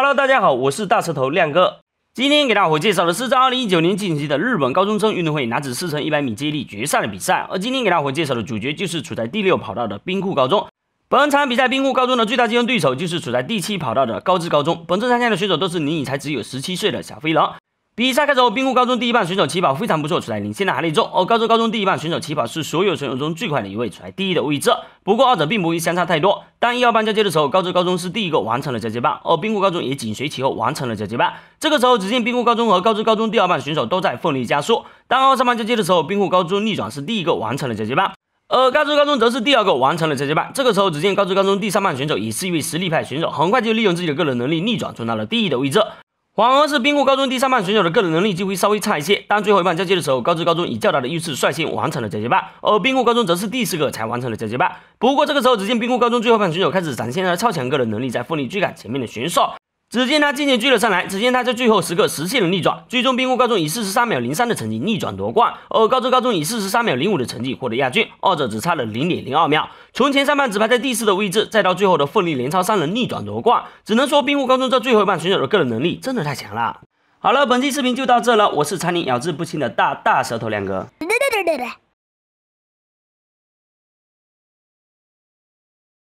Hello，大家好，我是大舌头亮哥。今天给大伙介绍的是在2019年进行的日本高中生运动会男子4乘100米接力决赛的比赛。而今天给大伙介绍的主角就是处在第六跑道的冰库高中。本场比赛，冰库高中的最大竞争对手就是处在第七跑道的高知高中。本次参赛的选手都是年龄才只有十七岁的小飞人。比赛开始后，冰库高中第一棒选手起跑非常不错，处在领先的行列中。而高知高中第一棒选手起跑是所有选手中最快的一位，处在第一的位置。不过二者并不会相差太多。当一、二棒交接的时候，高知高中是第一个完成了交接棒，而冰库高中也紧随其后完成了交接棒。这个时候，只见冰库高中和高知高中第二棒选手都在奋力加速。当二、三棒交接的时候，冰库高中逆转是第一个完成了交接棒，而高知高中则是第二个完成了交接棒。这个时候，只见高知高中第三棒选手也是一位实力派选手，很快就利用自己的个人能力逆转冲到了第一的位置。往而是冰库高中第三棒选手的个人能力就会稍微差一些，当最后一棒交接的时候，高知高中以较大的优势率先完成了交接棒，而冰库高中则是第四个才完成了交接棒。不过这个时候，只见冰库高中最后棒选手开始展现他的超强个人能力，在奋力追赶前面的选手。只见他渐渐追了上来，只见他在最后时刻实现了逆转，最终冰壶高中以四十三秒零三的成绩逆转夺冠，而高中高中以四十三秒零五的成绩获得亚军，二者只差了零点零二秒。从前三半只排在第四的位置，再到最后的奋力连超三人逆转夺冠，只能说冰壶高中这最后一棒选手的个人能力真的太强了。好了，本期视频就到这了，我是常年咬字不清的大大舌头亮哥。